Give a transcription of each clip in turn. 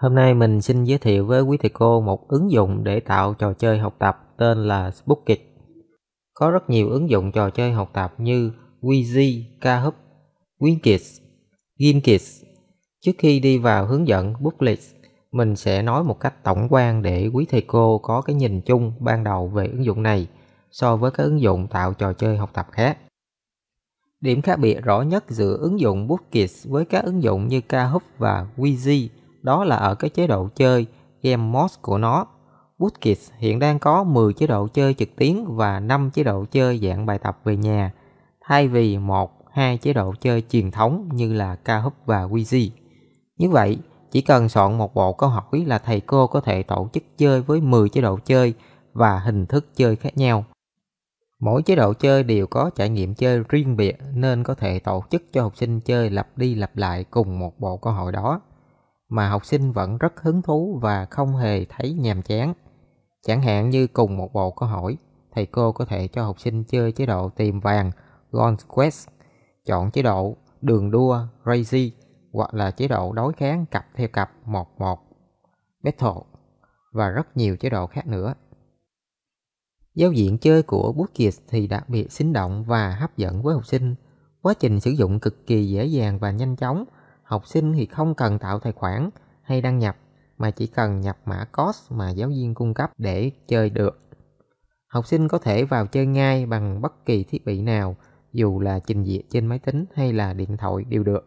Hôm nay mình xin giới thiệu với quý thầy cô một ứng dụng để tạo trò chơi học tập tên là Spookit. Có rất nhiều ứng dụng trò chơi học tập như Wheezy, Kahoot, WinKids, GameKids. Trước khi đi vào hướng dẫn Booklet, mình sẽ nói một cách tổng quan để quý thầy cô có cái nhìn chung ban đầu về ứng dụng này so với các ứng dụng tạo trò chơi học tập khác. Điểm khác biệt rõ nhất giữa ứng dụng Bookit với các ứng dụng như Kahoot và Wheezy đó là ở cái chế độ chơi Game Mode của nó. Woodkids hiện đang có 10 chế độ chơi trực tuyến và 5 chế độ chơi dạng bài tập về nhà, thay vì 1 hai chế độ chơi truyền thống như là Kahoot và Quizy. Như vậy, chỉ cần soạn một bộ câu hỏi là thầy cô có thể tổ chức chơi với 10 chế độ chơi và hình thức chơi khác nhau. Mỗi chế độ chơi đều có trải nghiệm chơi riêng biệt nên có thể tổ chức cho học sinh chơi lặp đi lặp lại cùng một bộ câu hỏi đó mà học sinh vẫn rất hứng thú và không hề thấy nhàm chán. Chẳng hạn như cùng một bộ câu hỏi, thầy cô có thể cho học sinh chơi chế độ tìm vàng, Gold Quest, chọn chế độ đường đua, Crazy hoặc là chế độ đối kháng cặp theo cặp 1-1, Battle và rất nhiều chế độ khác nữa. Giao diện chơi của Bookies thì đặc biệt sinh động và hấp dẫn với học sinh. Quá trình sử dụng cực kỳ dễ dàng và nhanh chóng, Học sinh thì không cần tạo tài khoản hay đăng nhập mà chỉ cần nhập mã cost mà giáo viên cung cấp để chơi được. Học sinh có thể vào chơi ngay bằng bất kỳ thiết bị nào, dù là trình duyệt trên máy tính hay là điện thoại đều được.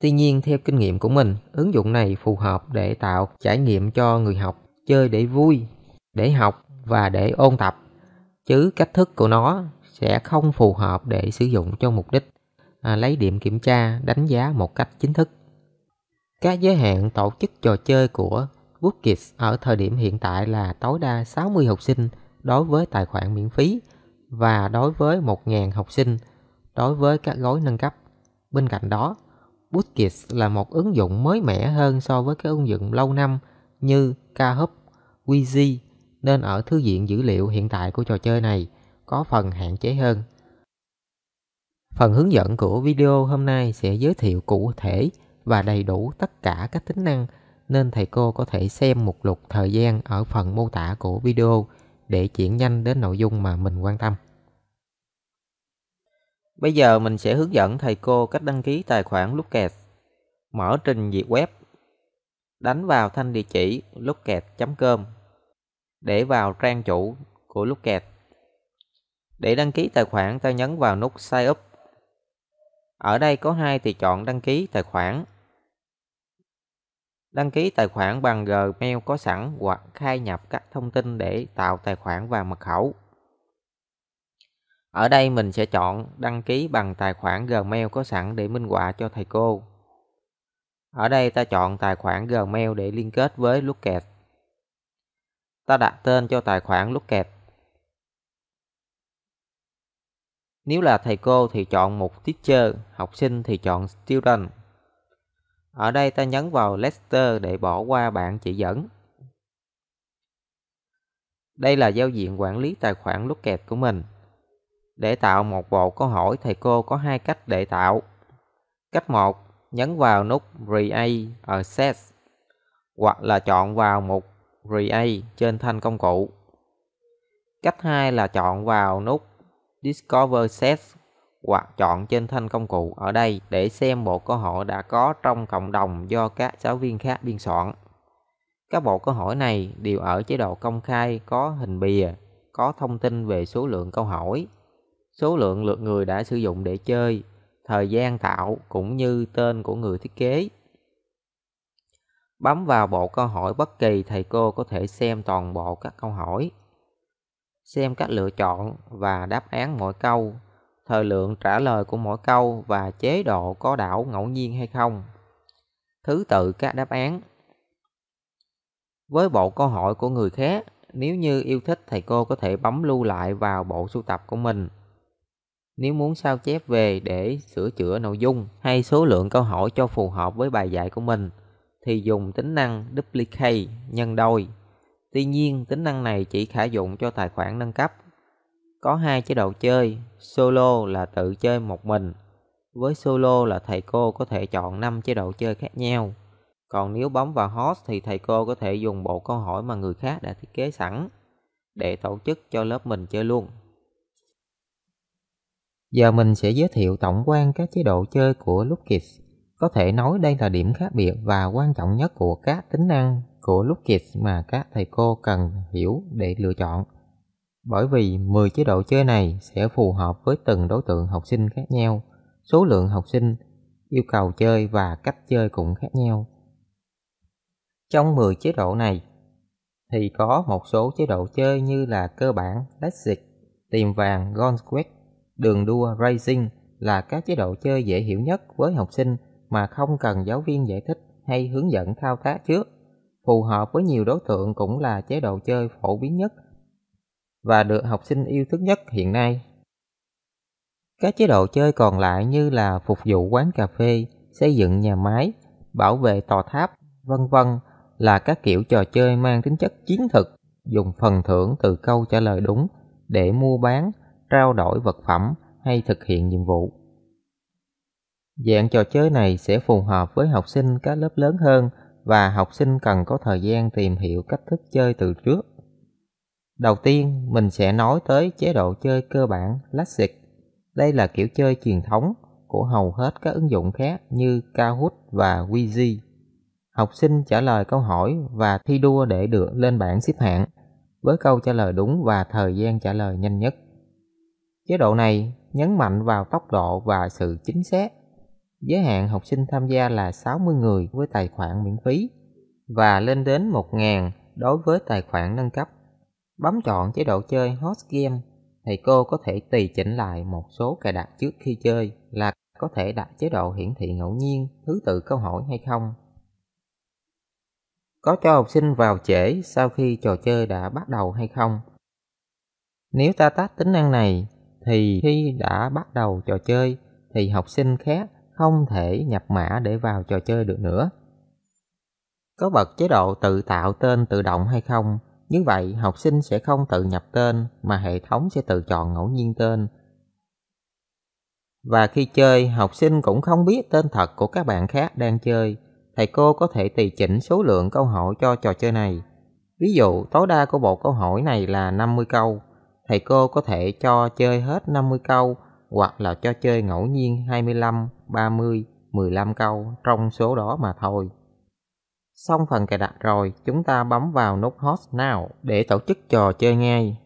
Tuy nhiên theo kinh nghiệm của mình, ứng dụng này phù hợp để tạo trải nghiệm cho người học chơi để vui, để học và để ôn tập, chứ cách thức của nó sẽ không phù hợp để sử dụng cho mục đích À, lấy điểm kiểm tra đánh giá một cách chính thức. Các giới hạn tổ chức trò chơi của WookKids ở thời điểm hiện tại là tối đa 60 học sinh đối với tài khoản miễn phí và đối với 1.000 học sinh đối với các gói nâng cấp. Bên cạnh đó, WookKids là một ứng dụng mới mẻ hơn so với các ứng dụng lâu năm như Kahoot, Wheezy nên ở thư viện dữ liệu hiện tại của trò chơi này có phần hạn chế hơn. Phần hướng dẫn của video hôm nay sẽ giới thiệu cụ thể và đầy đủ tất cả các tính năng nên thầy cô có thể xem một lục thời gian ở phần mô tả của video để chuyển nhanh đến nội dung mà mình quan tâm. Bây giờ mình sẽ hướng dẫn thầy cô cách đăng ký tài khoản Looket. Mở trình duyệt web. Đánh vào thanh địa chỉ looket.com để vào trang chủ của Looket. Để đăng ký tài khoản ta nhấn vào nút Sign up ở đây có hai thì chọn đăng ký tài khoản. Đăng ký tài khoản bằng Gmail có sẵn hoặc khai nhập các thông tin để tạo tài khoản và mật khẩu. Ở đây mình sẽ chọn đăng ký bằng tài khoản Gmail có sẵn để minh họa cho thầy cô. Ở đây ta chọn tài khoản Gmail để liên kết với Looket. Ta đặt tên cho tài khoản Looket Nếu là thầy cô thì chọn một teacher, học sinh thì chọn student. Ở đây ta nhấn vào Lester để bỏ qua bạn chỉ dẫn. Đây là giao diện quản lý tài khoản nút kẹt của mình. Để tạo một bộ câu hỏi, thầy cô có hai cách để tạo. Cách 1, nhấn vào nút Create Access hoặc là chọn vào mục Create trên thanh công cụ. Cách 2 là chọn vào nút Discover Set hoặc chọn trên thanh công cụ ở đây để xem bộ câu hỏi đã có trong cộng đồng do các giáo viên khác biên soạn. Các bộ câu hỏi này đều ở chế độ công khai có hình bìa, có thông tin về số lượng câu hỏi, số lượng lượt người đã sử dụng để chơi, thời gian tạo cũng như tên của người thiết kế. Bấm vào bộ câu hỏi bất kỳ thầy cô có thể xem toàn bộ các câu hỏi xem cách lựa chọn và đáp án mỗi câu, thời lượng trả lời của mỗi câu và chế độ có đảo ngẫu nhiên hay không. Thứ tự các đáp án Với bộ câu hỏi của người khác, nếu như yêu thích thầy cô có thể bấm lưu lại vào bộ sưu tập của mình. Nếu muốn sao chép về để sửa chữa nội dung hay số lượng câu hỏi cho phù hợp với bài dạy của mình, thì dùng tính năng duplicate nhân đôi Tuy nhiên, tính năng này chỉ khả dụng cho tài khoản nâng cấp. Có hai chế độ chơi, solo là tự chơi một mình. Với solo là thầy cô có thể chọn 5 chế độ chơi khác nhau. Còn nếu bấm vào host thì thầy cô có thể dùng bộ câu hỏi mà người khác đã thiết kế sẵn để tổ chức cho lớp mình chơi luôn. Giờ mình sẽ giới thiệu tổng quan các chế độ chơi của Lookit. Có thể nói đây là điểm khác biệt và quan trọng nhất của các tính năng của Lookkit mà các thầy cô cần hiểu để lựa chọn. Bởi vì 10 chế độ chơi này sẽ phù hợp với từng đối tượng học sinh khác nhau, số lượng học sinh, yêu cầu chơi và cách chơi cũng khác nhau. Trong 10 chế độ này thì có một số chế độ chơi như là cơ bản, Classic, tìm vàng, Gold Quest, đường đua, Racing là các chế độ chơi dễ hiểu nhất với học sinh mà không cần giáo viên giải thích hay hướng dẫn thao tác trước phù hợp với nhiều đối tượng cũng là chế độ chơi phổ biến nhất và được học sinh yêu thích nhất hiện nay. Các chế độ chơi còn lại như là phục vụ quán cà phê, xây dựng nhà máy, bảo vệ tòa tháp, vân vân là các kiểu trò chơi mang tính chất chiến thực, dùng phần thưởng từ câu trả lời đúng để mua bán, trao đổi vật phẩm hay thực hiện nhiệm vụ. Dạng trò chơi này sẽ phù hợp với học sinh các lớp lớn hơn và học sinh cần có thời gian tìm hiểu cách thức chơi từ trước. Đầu tiên, mình sẽ nói tới chế độ chơi cơ bản Classic. Đây là kiểu chơi truyền thống của hầu hết các ứng dụng khác như Kahoot và Wheezy. Học sinh trả lời câu hỏi và thi đua để được lên bảng xếp hạng với câu trả lời đúng và thời gian trả lời nhanh nhất. Chế độ này nhấn mạnh vào tốc độ và sự chính xác giới hạn học sinh tham gia là 60 người với tài khoản miễn phí và lên đến 1.000 đối với tài khoản nâng cấp. Bấm chọn chế độ chơi Host Game, thầy cô có thể tùy chỉnh lại một số cài đặt trước khi chơi là có thể đặt chế độ hiển thị ngẫu nhiên, thứ tự câu hỏi hay không. Có cho học sinh vào trễ sau khi trò chơi đã bắt đầu hay không? Nếu ta tắt tính năng này, thì khi đã bắt đầu trò chơi, thì học sinh khác không thể nhập mã để vào trò chơi được nữa. Có bật chế độ tự tạo tên tự động hay không? Như vậy học sinh sẽ không tự nhập tên mà hệ thống sẽ tự chọn ngẫu nhiên tên. Và khi chơi, học sinh cũng không biết tên thật của các bạn khác đang chơi. Thầy cô có thể tùy chỉnh số lượng câu hỏi cho trò chơi này. Ví dụ, tối đa của bộ câu hỏi này là 50 câu. Thầy cô có thể cho chơi hết 50 câu hoặc là cho chơi ngẫu nhiên 25, 30, 15 câu trong số đó mà thôi. Xong phần cài đặt rồi, chúng ta bấm vào nút Host Now để tổ chức trò chơi ngay.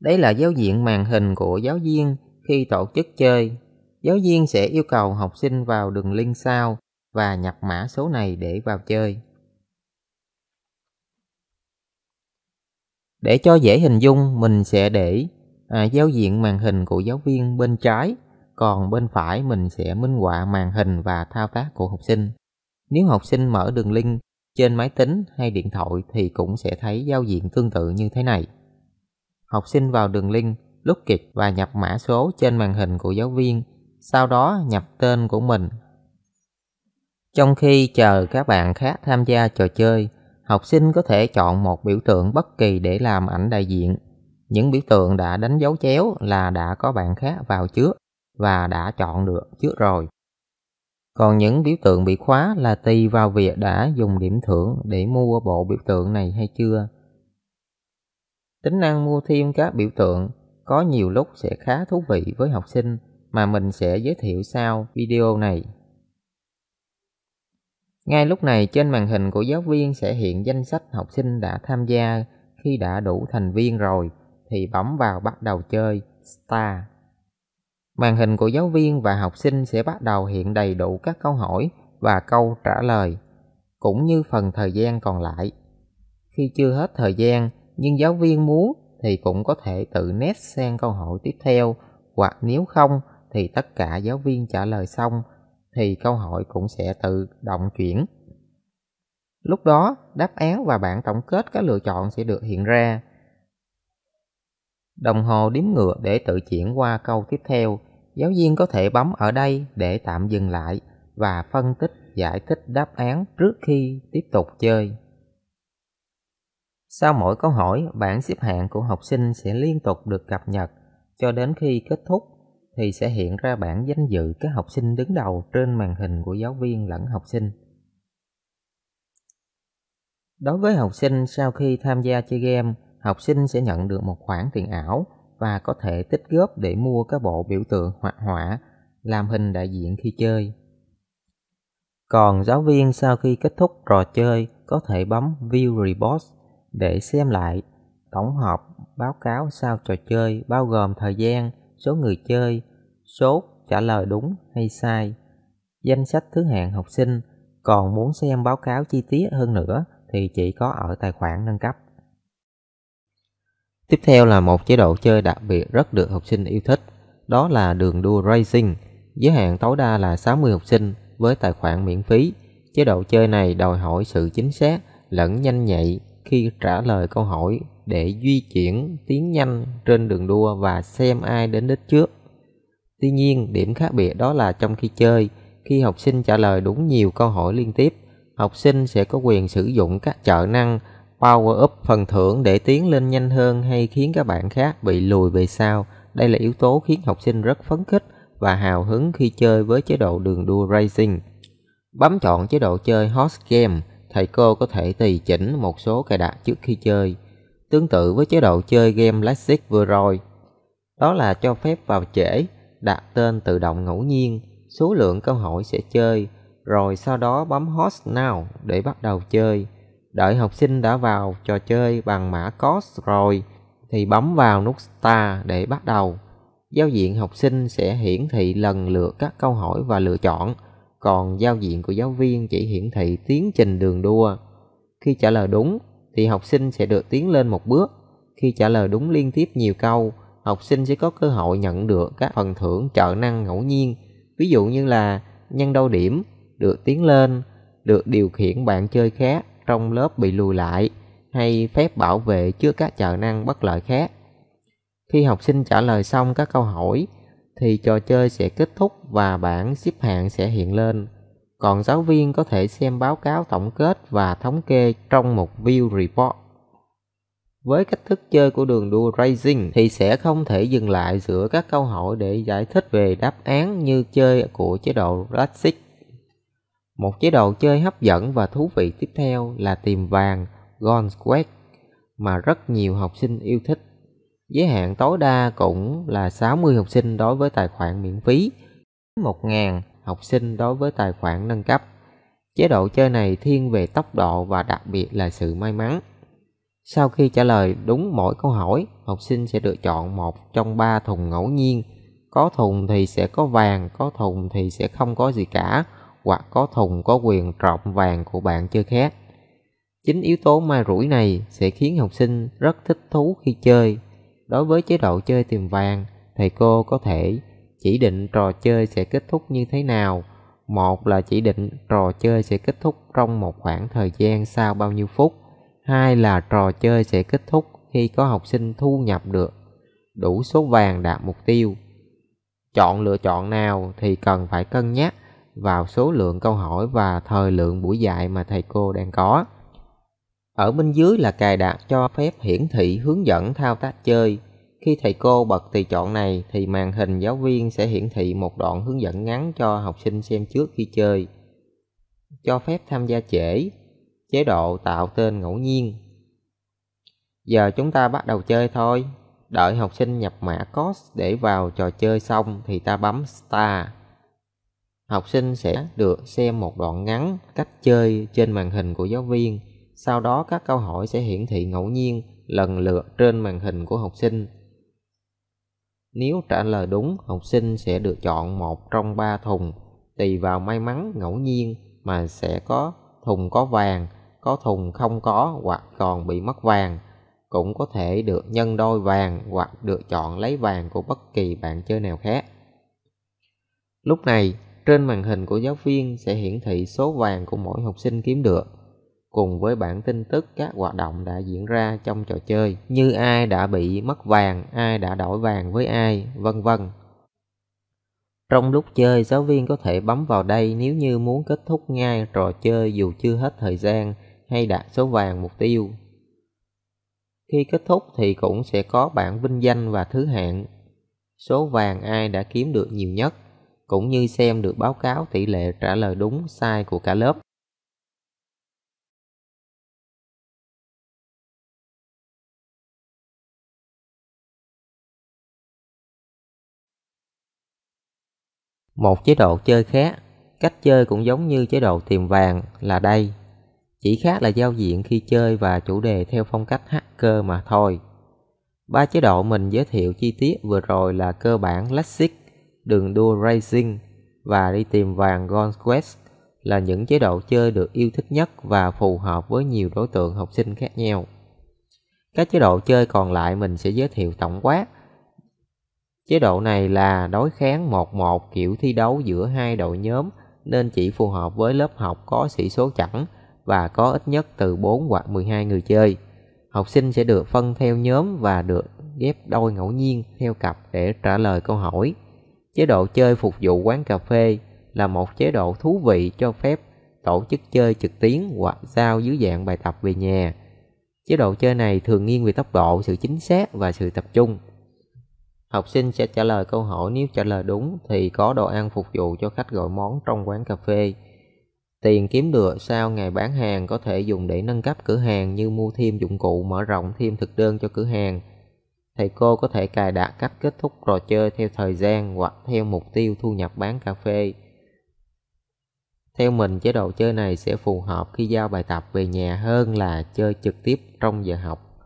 Đây là giao diện màn hình của giáo viên khi tổ chức chơi. Giáo viên sẽ yêu cầu học sinh vào đường link sau và nhập mã số này để vào chơi. Để cho dễ hình dung, mình sẽ để à, giao diện màn hình của giáo viên bên trái còn bên phải mình sẽ minh họa màn hình và thao tác của học sinh nếu học sinh mở đường link trên máy tính hay điện thoại thì cũng sẽ thấy giao diện tương tự như thế này học sinh vào đường link lúc kịp và nhập mã số trên màn hình của giáo viên sau đó nhập tên của mình trong khi chờ các bạn khác tham gia trò chơi học sinh có thể chọn một biểu tượng bất kỳ để làm ảnh đại diện những biểu tượng đã đánh dấu chéo là đã có bạn khác vào trước và đã chọn được trước rồi. Còn những biểu tượng bị khóa là tùy vào việc đã dùng điểm thưởng để mua bộ biểu tượng này hay chưa. Tính năng mua thêm các biểu tượng có nhiều lúc sẽ khá thú vị với học sinh mà mình sẽ giới thiệu sau video này. Ngay lúc này trên màn hình của giáo viên sẽ hiện danh sách học sinh đã tham gia khi đã đủ thành viên rồi thì bấm vào bắt đầu chơi Star. Màn hình của giáo viên và học sinh sẽ bắt đầu hiện đầy đủ các câu hỏi và câu trả lời, cũng như phần thời gian còn lại. Khi chưa hết thời gian, nhưng giáo viên muốn thì cũng có thể tự nét sang câu hỏi tiếp theo, hoặc nếu không thì tất cả giáo viên trả lời xong thì câu hỏi cũng sẽ tự động chuyển. Lúc đó, đáp án và bảng tổng kết các lựa chọn sẽ được hiện ra. Đồng hồ đếm ngựa để tự chuyển qua câu tiếp theo, giáo viên có thể bấm ở đây để tạm dừng lại và phân tích giải thích đáp án trước khi tiếp tục chơi. Sau mỗi câu hỏi, bảng xếp hạng của học sinh sẽ liên tục được cập nhật cho đến khi kết thúc thì sẽ hiện ra bảng danh dự các học sinh đứng đầu trên màn hình của giáo viên lẫn học sinh. Đối với học sinh sau khi tham gia chơi game, học sinh sẽ nhận được một khoản tiền ảo và có thể tích góp để mua các bộ biểu tượng hoạt họa, làm hình đại diện khi chơi. Còn giáo viên sau khi kết thúc trò chơi có thể bấm View Report để xem lại tổng hợp báo cáo sau trò chơi bao gồm thời gian, số người chơi, số trả lời đúng hay sai, danh sách thứ hạng học sinh. Còn muốn xem báo cáo chi tiết hơn nữa thì chỉ có ở tài khoản nâng cấp. Tiếp theo là một chế độ chơi đặc biệt rất được học sinh yêu thích, đó là đường đua Racing, giới hạn tối đa là 60 học sinh với tài khoản miễn phí. Chế độ chơi này đòi hỏi sự chính xác lẫn nhanh nhạy khi trả lời câu hỏi để di chuyển tiến nhanh trên đường đua và xem ai đến đích trước. Tuy nhiên, điểm khác biệt đó là trong khi chơi, khi học sinh trả lời đúng nhiều câu hỏi liên tiếp, học sinh sẽ có quyền sử dụng các trợ năng Power up phần thưởng để tiến lên nhanh hơn hay khiến các bạn khác bị lùi về sau. Đây là yếu tố khiến học sinh rất phấn khích và hào hứng khi chơi với chế độ đường đua Racing. Bấm chọn chế độ chơi Host Game, thầy cô có thể tùy chỉnh một số cài đặt trước khi chơi, tương tự với chế độ chơi game Classic vừa rồi. Đó là cho phép vào trễ, đặt tên tự động ngẫu nhiên, số lượng câu hỏi sẽ chơi, rồi sau đó bấm Host Now để bắt đầu chơi đợi học sinh đã vào trò chơi bằng mã COS rồi thì bấm vào nút Start để bắt đầu. Giao diện học sinh sẽ hiển thị lần lượt các câu hỏi và lựa chọn, còn giao diện của giáo viên chỉ hiển thị tiến trình đường đua. Khi trả lời đúng thì học sinh sẽ được tiến lên một bước. Khi trả lời đúng liên tiếp nhiều câu, học sinh sẽ có cơ hội nhận được các phần thưởng trợ năng ngẫu nhiên, ví dụ như là nhân đo điểm, được tiến lên, được điều khiển bạn chơi khác trong lớp bị lùi lại hay phép bảo vệ trước các trợ năng bất lợi khác. Khi học sinh trả lời xong các câu hỏi thì trò chơi sẽ kết thúc và bảng xếp hạng sẽ hiện lên. Còn giáo viên có thể xem báo cáo tổng kết và thống kê trong một view report. Với cách thức chơi của đường đua Racing thì sẽ không thể dừng lại giữa các câu hỏi để giải thích về đáp án như chơi của chế độ Racing một chế độ chơi hấp dẫn và thú vị tiếp theo là tìm vàng Gold Quest mà rất nhiều học sinh yêu thích. Giới hạn tối đa cũng là 60 học sinh đối với tài khoản miễn phí, 1.000 học sinh đối với tài khoản nâng cấp. Chế độ chơi này thiên về tốc độ và đặc biệt là sự may mắn. Sau khi trả lời đúng mỗi câu hỏi, học sinh sẽ được chọn một trong ba thùng ngẫu nhiên. Có thùng thì sẽ có vàng, có thùng thì sẽ không có gì cả hoặc có thùng có quyền trộm vàng của bạn chơi khác. Chính yếu tố ma rủi này sẽ khiến học sinh rất thích thú khi chơi. Đối với chế độ chơi tìm vàng, thầy cô có thể chỉ định trò chơi sẽ kết thúc như thế nào. Một là chỉ định trò chơi sẽ kết thúc trong một khoảng thời gian sau bao nhiêu phút. Hai là trò chơi sẽ kết thúc khi có học sinh thu nhập được đủ số vàng đạt mục tiêu. Chọn lựa chọn nào thì cần phải cân nhắc vào số lượng câu hỏi và thời lượng buổi dạy mà thầy cô đang có. Ở bên dưới là cài đặt cho phép hiển thị hướng dẫn thao tác chơi. Khi thầy cô bật tùy chọn này thì màn hình giáo viên sẽ hiển thị một đoạn hướng dẫn ngắn cho học sinh xem trước khi chơi. Cho phép tham gia trễ, chế độ tạo tên ngẫu nhiên. Giờ chúng ta bắt đầu chơi thôi. Đợi học sinh nhập mã COS để vào trò chơi xong thì ta bấm Start học sinh sẽ được xem một đoạn ngắn cách chơi trên màn hình của giáo viên sau đó các câu hỏi sẽ hiển thị ngẫu nhiên lần lượt trên màn hình của học sinh nếu trả lời đúng học sinh sẽ được chọn một trong ba thùng tùy vào may mắn ngẫu nhiên mà sẽ có thùng có vàng có thùng không có hoặc còn bị mất vàng cũng có thể được nhân đôi vàng hoặc được chọn lấy vàng của bất kỳ bạn chơi nào khác lúc này trên màn hình của giáo viên sẽ hiển thị số vàng của mỗi học sinh kiếm được cùng với bản tin tức các hoạt động đã diễn ra trong trò chơi như ai đã bị mất vàng, ai đã đổi vàng với ai, vân vân. Trong lúc chơi, giáo viên có thể bấm vào đây nếu như muốn kết thúc ngay trò chơi dù chưa hết thời gian hay đạt số vàng mục tiêu. Khi kết thúc thì cũng sẽ có bảng vinh danh và thứ hạng, số vàng ai đã kiếm được nhiều nhất cũng như xem được báo cáo tỷ lệ trả lời đúng sai của cả lớp. Một chế độ chơi khác, cách chơi cũng giống như chế độ tìm vàng là đây. Chỉ khác là giao diện khi chơi và chủ đề theo phong cách hacker mà thôi. Ba chế độ mình giới thiệu chi tiết vừa rồi là cơ bản Classic, đường đua racing và đi tìm vàng Gold Quest là những chế độ chơi được yêu thích nhất và phù hợp với nhiều đối tượng học sinh khác nhau. Các chế độ chơi còn lại mình sẽ giới thiệu tổng quát. Chế độ này là đối kháng 1-1 kiểu thi đấu giữa hai đội nhóm nên chỉ phù hợp với lớp học có sĩ số chẵn và có ít nhất từ 4 hoặc 12 người chơi. Học sinh sẽ được phân theo nhóm và được ghép đôi ngẫu nhiên theo cặp để trả lời câu hỏi. Chế độ chơi phục vụ quán cà phê là một chế độ thú vị cho phép tổ chức chơi trực tuyến hoặc giao dưới dạng bài tập về nhà. Chế độ chơi này thường nghiêng về tốc độ, sự chính xác và sự tập trung. Học sinh sẽ trả lời câu hỏi nếu trả lời đúng thì có đồ ăn phục vụ cho khách gọi món trong quán cà phê. Tiền kiếm được sau ngày bán hàng có thể dùng để nâng cấp cửa hàng như mua thêm dụng cụ mở rộng thêm thực đơn cho cửa hàng – Thầy cô có thể cài đặt cách kết thúc trò chơi theo thời gian hoặc theo mục tiêu thu nhập bán cà phê. Theo mình, chế độ chơi này sẽ phù hợp khi giao bài tập về nhà hơn là chơi trực tiếp trong giờ học.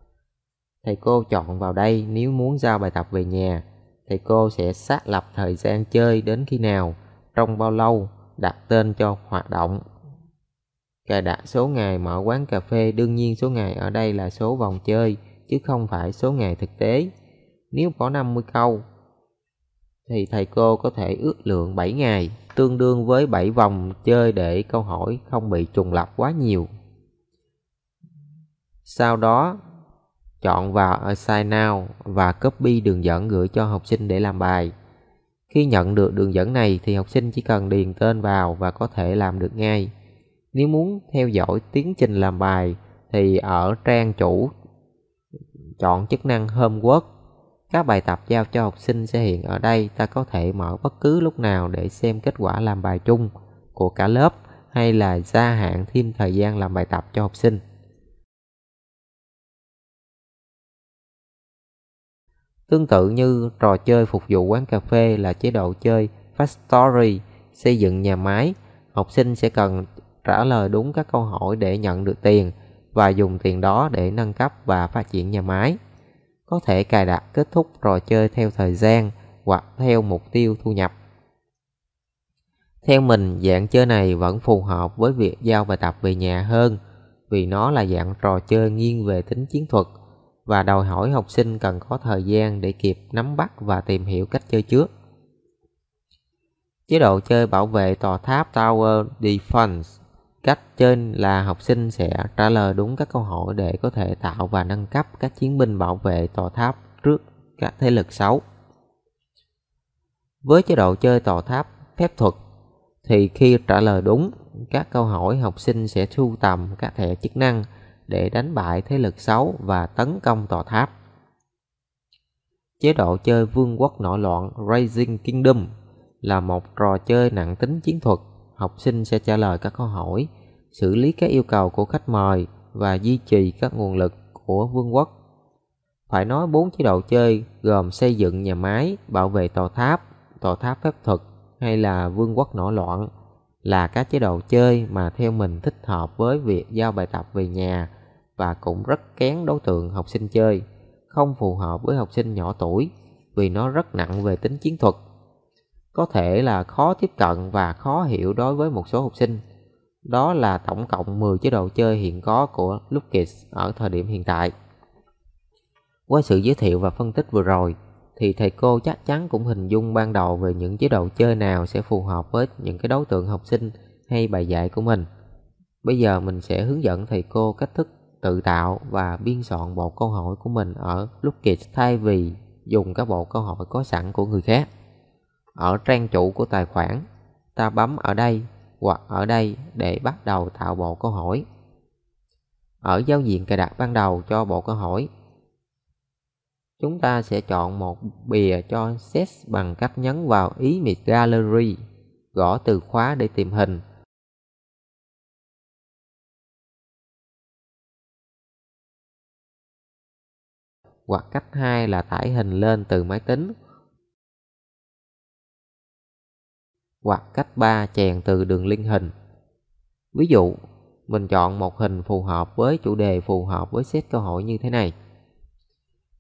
Thầy cô chọn vào đây nếu muốn giao bài tập về nhà, thầy cô sẽ xác lập thời gian chơi đến khi nào, trong bao lâu, đặt tên cho hoạt động. Cài đặt số ngày mở quán cà phê, đương nhiên số ngày ở đây là số vòng chơi – chứ không phải số ngày thực tế. Nếu có 50 câu thì thầy cô có thể ước lượng 7 ngày, tương đương với 7 vòng chơi để câu hỏi không bị trùng lặp quá nhiều. Sau đó, chọn vào Assign Now và copy đường dẫn gửi cho học sinh để làm bài. Khi nhận được đường dẫn này thì học sinh chỉ cần điền tên vào và có thể làm được ngay. Nếu muốn theo dõi tiến trình làm bài thì ở trang chủ Chọn chức năng Homework Các bài tập giao cho học sinh sẽ hiện ở đây Ta có thể mở bất cứ lúc nào để xem kết quả làm bài chung của cả lớp Hay là gia hạn thêm thời gian làm bài tập cho học sinh Tương tự như trò chơi phục vụ quán cà phê là chế độ chơi fast story xây dựng nhà máy, học sinh sẽ cần trả lời đúng các câu hỏi để nhận được tiền và dùng tiền đó để nâng cấp và phát triển nhà máy. Có thể cài đặt kết thúc trò chơi theo thời gian hoặc theo mục tiêu thu nhập. Theo mình, dạng chơi này vẫn phù hợp với việc giao bài tập về nhà hơn vì nó là dạng trò chơi nghiêng về tính chiến thuật và đòi hỏi học sinh cần có thời gian để kịp nắm bắt và tìm hiểu cách chơi trước. Chế độ chơi bảo vệ tòa tháp Tower Defense Cách trên là học sinh sẽ trả lời đúng các câu hỏi để có thể tạo và nâng cấp các chiến binh bảo vệ tòa tháp trước các thế lực xấu. Với chế độ chơi tòa tháp phép thuật thì khi trả lời đúng các câu hỏi học sinh sẽ thu tầm các thẻ chức năng để đánh bại thế lực xấu và tấn công tòa tháp. Chế độ chơi vương quốc nổi loạn Rising Kingdom là một trò chơi nặng tính chiến thuật học sinh sẽ trả lời các câu hỏi, xử lý các yêu cầu của khách mời và duy trì các nguồn lực của vương quốc. Phải nói bốn chế độ chơi gồm xây dựng nhà máy, bảo vệ tòa tháp, tòa tháp phép thuật hay là vương quốc nổi loạn là các chế độ chơi mà theo mình thích hợp với việc giao bài tập về nhà và cũng rất kén đối tượng học sinh chơi, không phù hợp với học sinh nhỏ tuổi vì nó rất nặng về tính chiến thuật có thể là khó tiếp cận và khó hiểu đối với một số học sinh. Đó là tổng cộng 10 chế độ chơi hiện có của Lucas ở thời điểm hiện tại. Qua sự giới thiệu và phân tích vừa rồi, thì thầy cô chắc chắn cũng hình dung ban đầu về những chế độ chơi nào sẽ phù hợp với những cái đối tượng học sinh hay bài dạy của mình. Bây giờ mình sẽ hướng dẫn thầy cô cách thức tự tạo và biên soạn bộ câu hỏi của mình ở Lucas thay vì dùng các bộ câu hỏi có sẵn của người khác ở trang chủ của tài khoản. Ta bấm ở đây hoặc ở đây để bắt đầu tạo bộ câu hỏi. Ở giao diện cài đặt ban đầu cho bộ câu hỏi, chúng ta sẽ chọn một bìa cho set bằng cách nhấn vào ý miệt gallery, gõ từ khóa để tìm hình. Hoặc cách hai là tải hình lên từ máy tính hoặc cách ba chèn từ đường liên hình. Ví dụ, mình chọn một hình phù hợp với chủ đề phù hợp với set câu hỏi như thế này.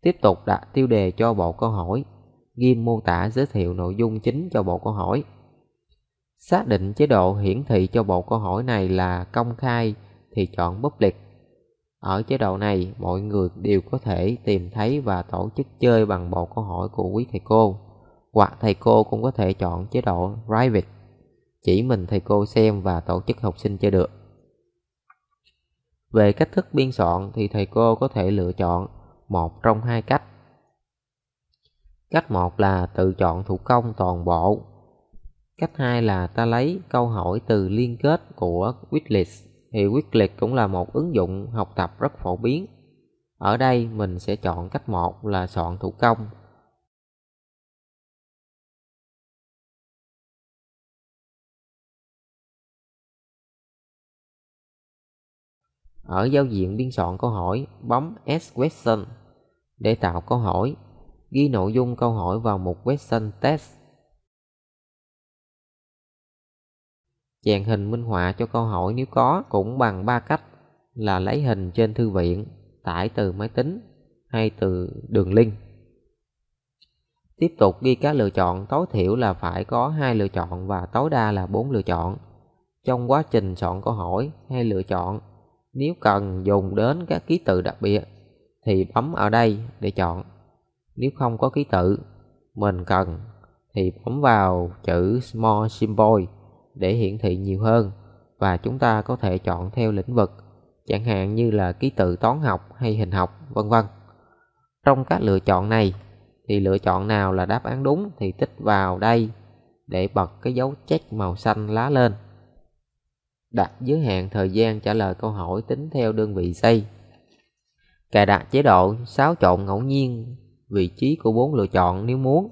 Tiếp tục đặt tiêu đề cho bộ câu hỏi, ghim mô tả giới thiệu nội dung chính cho bộ câu hỏi. Xác định chế độ hiển thị cho bộ câu hỏi này là công khai thì chọn public. Ở chế độ này, mọi người đều có thể tìm thấy và tổ chức chơi bằng bộ câu hỏi của quý thầy cô. Hoặc thầy cô cũng có thể chọn chế độ Private, chỉ mình thầy cô xem và tổ chức học sinh chơi được. Về cách thức biên soạn thì thầy cô có thể lựa chọn một trong hai cách. Cách một là tự chọn thủ công toàn bộ. Cách hai là ta lấy câu hỏi từ liên kết của Quizlet. Thì Quizlet cũng là một ứng dụng học tập rất phổ biến. Ở đây mình sẽ chọn cách một là soạn thủ công ở giao diện biên soạn câu hỏi bấm Ask Question để tạo câu hỏi, ghi nội dung câu hỏi vào mục Question Test. Chèn hình minh họa cho câu hỏi nếu có cũng bằng ba cách là lấy hình trên thư viện, tải từ máy tính hay từ đường link. Tiếp tục ghi các lựa chọn tối thiểu là phải có hai lựa chọn và tối đa là bốn lựa chọn. Trong quá trình soạn câu hỏi hay lựa chọn nếu cần dùng đến các ký tự đặc biệt thì bấm ở đây để chọn. Nếu không có ký tự mình cần thì bấm vào chữ Small Symbol để hiển thị nhiều hơn và chúng ta có thể chọn theo lĩnh vực chẳng hạn như là ký tự toán học hay hình học vân vân. Trong các lựa chọn này thì lựa chọn nào là đáp án đúng thì tích vào đây để bật cái dấu check màu xanh lá lên đặt giới hạn thời gian trả lời câu hỏi tính theo đơn vị giây. Cài đặt chế độ xáo trộn ngẫu nhiên vị trí của bốn lựa chọn nếu muốn.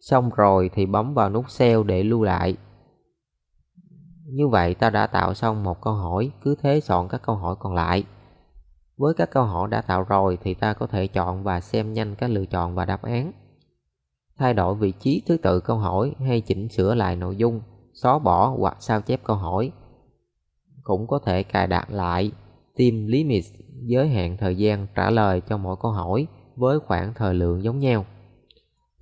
Xong rồi thì bấm vào nút Save để lưu lại. Như vậy ta đã tạo xong một câu hỏi, cứ thế soạn các câu hỏi còn lại. Với các câu hỏi đã tạo rồi thì ta có thể chọn và xem nhanh các lựa chọn và đáp án. Thay đổi vị trí thứ tự câu hỏi hay chỉnh sửa lại nội dung, xóa bỏ hoặc sao chép câu hỏi cũng có thể cài đặt lại Team Limit giới hạn thời gian trả lời cho mỗi câu hỏi với khoảng thời lượng giống nhau.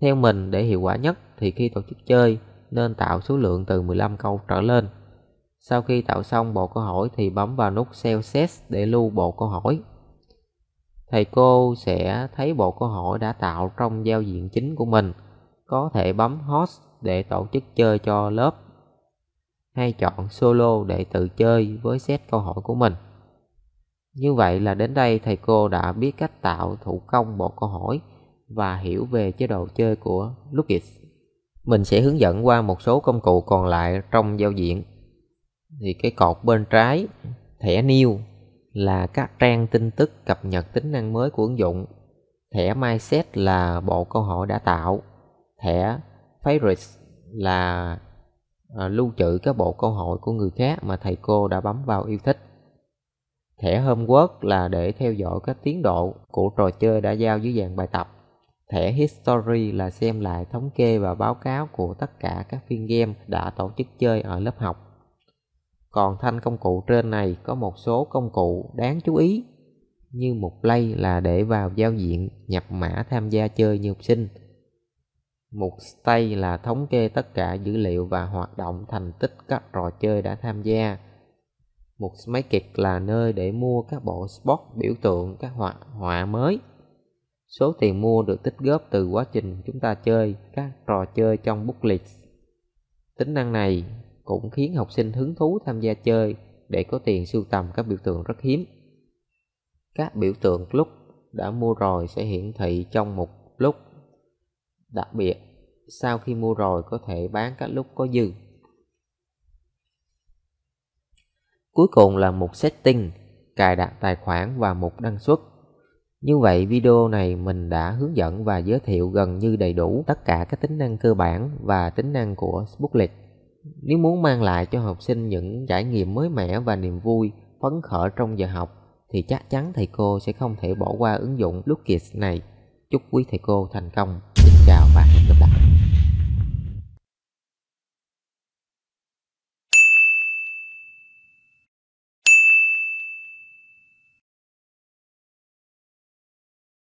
Theo mình để hiệu quả nhất thì khi tổ chức chơi nên tạo số lượng từ 15 câu trở lên. Sau khi tạo xong bộ câu hỏi thì bấm vào nút save Set để lưu bộ câu hỏi. Thầy cô sẽ thấy bộ câu hỏi đã tạo trong giao diện chính của mình. Có thể bấm Host để tổ chức chơi cho lớp hay chọn solo để tự chơi với set câu hỏi của mình. Như vậy là đến đây thầy cô đã biết cách tạo thủ công bộ câu hỏi và hiểu về chế độ chơi của Lucas. Mình sẽ hướng dẫn qua một số công cụ còn lại trong giao diện. Thì cái cột bên trái thẻ new là các trang tin tức cập nhật tính năng mới của ứng dụng. Thẻ mindset là bộ câu hỏi đã tạo. Thẻ favorites là à, lưu trữ các bộ câu hỏi của người khác mà thầy cô đã bấm vào yêu thích. Thẻ homework là để theo dõi các tiến độ của trò chơi đã giao dưới dạng bài tập. Thẻ history là xem lại thống kê và báo cáo của tất cả các phiên game đã tổ chức chơi ở lớp học. Còn thanh công cụ trên này có một số công cụ đáng chú ý như mục play là để vào giao diện nhập mã tham gia chơi như học sinh Mục Stay là thống kê tất cả dữ liệu và hoạt động thành tích các trò chơi đã tham gia. Mục Magic là nơi để mua các bộ spot biểu tượng các họa, họa mới. Số tiền mua được tích góp từ quá trình chúng ta chơi các trò chơi trong booklet. Tính năng này cũng khiến học sinh hứng thú tham gia chơi để có tiền sưu tầm các biểu tượng rất hiếm. Các biểu tượng lúc đã mua rồi sẽ hiển thị trong mục lúc đặc biệt sau khi mua rồi có thể bán các lúc có dư. Cuối cùng là mục setting, cài đặt tài khoản và mục đăng xuất. Như vậy video này mình đã hướng dẫn và giới thiệu gần như đầy đủ tất cả các tính năng cơ bản và tính năng của Booklet. Nếu muốn mang lại cho học sinh những trải nghiệm mới mẻ và niềm vui, phấn khởi trong giờ học thì chắc chắn thầy cô sẽ không thể bỏ qua ứng dụng Lookit này. Chúc quý thầy cô thành công. Xin chào và hẹn gặp lại.